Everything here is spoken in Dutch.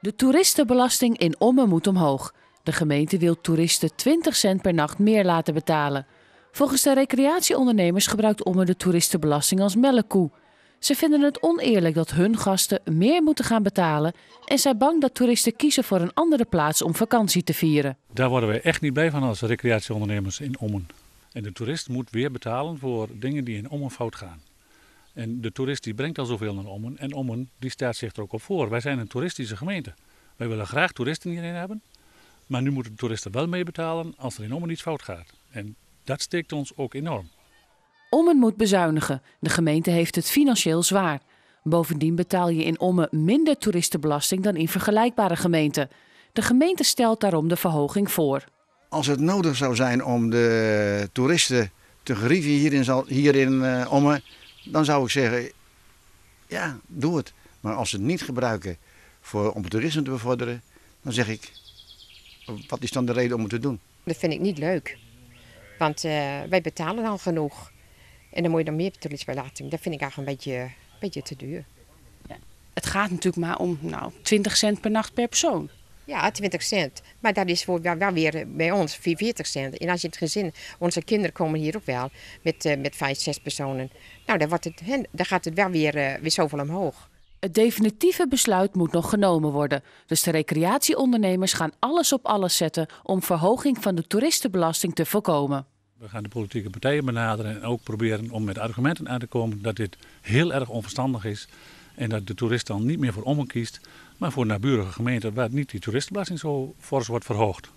De toeristenbelasting in Ommen moet omhoog. De gemeente wil toeristen 20 cent per nacht meer laten betalen. Volgens de recreatieondernemers gebruikt Ommen de toeristenbelasting als melkkoe. Ze vinden het oneerlijk dat hun gasten meer moeten gaan betalen en zijn bang dat toeristen kiezen voor een andere plaats om vakantie te vieren. Daar worden we echt niet blij van als recreatieondernemers in Ommen. En de toerist moet weer betalen voor dingen die in Ommen fout gaan. En de toerist die brengt al zoveel naar Ommen. En Ommen die staat zich er ook op voor. Wij zijn een toeristische gemeente. Wij willen graag toeristen hierin hebben. Maar nu moeten de toeristen wel meebetalen als er in Ommen iets fout gaat. En dat steekt ons ook enorm. Ommen moet bezuinigen. De gemeente heeft het financieel zwaar. Bovendien betaal je in Ommen minder toeristenbelasting dan in vergelijkbare gemeenten. De gemeente stelt daarom de verhoging voor. Als het nodig zou zijn om de toeristen te gerieven hier in eh, Ommen dan zou ik zeggen, ja, doe het. Maar als ze het niet gebruiken voor, om toerisme te bevorderen, dan zeg ik, wat is dan de reden om het te doen? Dat vind ik niet leuk. Want eh, wij betalen al genoeg. En dan moet je dan meer belasting. Dat vind ik eigenlijk een beetje, een beetje te duur. Ja. Het gaat natuurlijk maar om nou, 20 cent per nacht per persoon. Ja, 20 cent. Maar dat is voor, wel weer eh, bij ons 44 cent. En als je het gezin, onze kinderen komen hier ook wel met, eh, met vijf zes personen. Nou, dan, wordt het, dan gaat het wel weer, eh, weer zoveel omhoog. Het definitieve besluit moet nog genomen worden. Dus de recreatieondernemers gaan alles op alles zetten om verhoging van de toeristenbelasting te voorkomen. We gaan de politieke partijen benaderen en ook proberen om met argumenten aan te komen dat dit heel erg onverstandig is. En dat de toerist dan niet meer voor Ommen kiest, maar voor naburige gemeenten waar niet die toeristenbelasting zo fors wordt verhoogd.